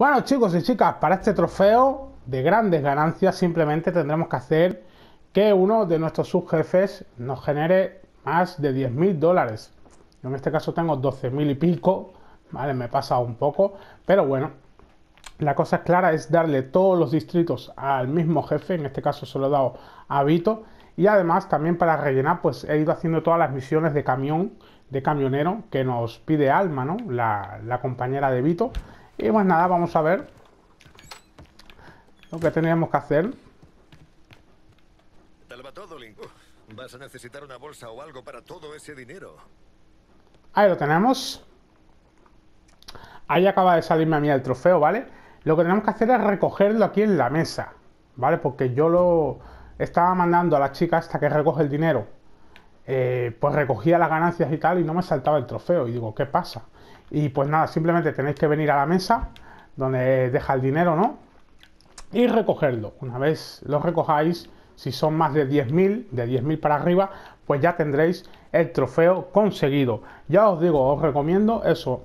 Bueno chicos y chicas, para este trofeo de grandes ganancias simplemente tendremos que hacer que uno de nuestros subjefes nos genere más de 10.000 dólares. Yo en este caso tengo 12.000 y pico, ¿vale? Me pasa un poco, pero bueno, la cosa clara, es darle todos los distritos al mismo jefe, en este caso se lo he dado a Vito, y además también para rellenar, pues he ido haciendo todas las misiones de camión, de camionero, que nos pide Alma, ¿no? la compañera de Vito. Y pues nada, vamos a ver lo que teníamos que hacer. vas a necesitar una bolsa o algo para todo ese dinero. Ahí lo tenemos. Ahí acaba de salirme a mí el trofeo, ¿vale? Lo que tenemos que hacer es recogerlo aquí en la mesa, ¿vale? Porque yo lo estaba mandando a la chica hasta que recoge el dinero. Eh, pues recogía las ganancias y tal y no me saltaba el trofeo. Y digo, ¿qué pasa? Y pues nada, simplemente tenéis que venir a la mesa donde deja el dinero, ¿no? Y recogerlo. Una vez lo recojáis, si son más de 10.000, de 10.000 para arriba, pues ya tendréis el trofeo conseguido. Ya os digo, os recomiendo eso,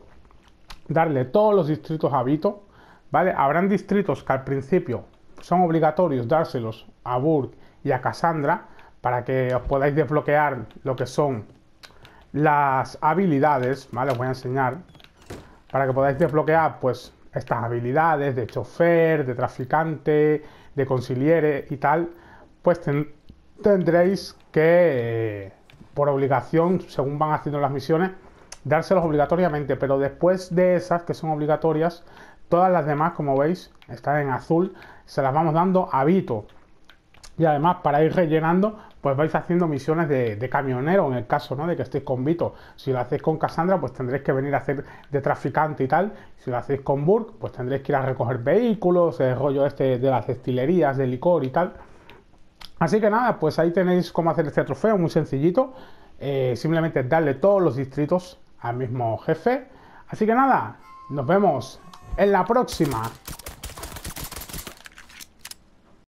darle todos los distritos a Vito, ¿vale? Habrán distritos que al principio son obligatorios dárselos a Burg y a Cassandra, para que os podáis desbloquear lo que son las habilidades, ¿vale? Os voy a enseñar para que podáis desbloquear pues estas habilidades de chofer, de traficante, de conciliere y tal, pues tendréis que, por obligación, según van haciendo las misiones, dárselos obligatoriamente, pero después de esas que son obligatorias, todas las demás, como veis, están en azul, se las vamos dando a Vito. Y además, para ir rellenando, pues vais haciendo misiones de, camionero, en el caso ¿no? de que estéis con Vito. Si lo hacéis con Cassandra, pues tendréis que venir a hacer de traficante y tal. Si lo hacéis con Burg, pues tendréis que ir a recoger vehículos, el rollo este de las destilerías, de licor y tal. Así que nada, pues ahí tenéis cómo hacer este trofeo, muy sencillito. Eh, simplemente darle todos los distritos al mismo jefe. Así que nada, nos vemos en la próxima.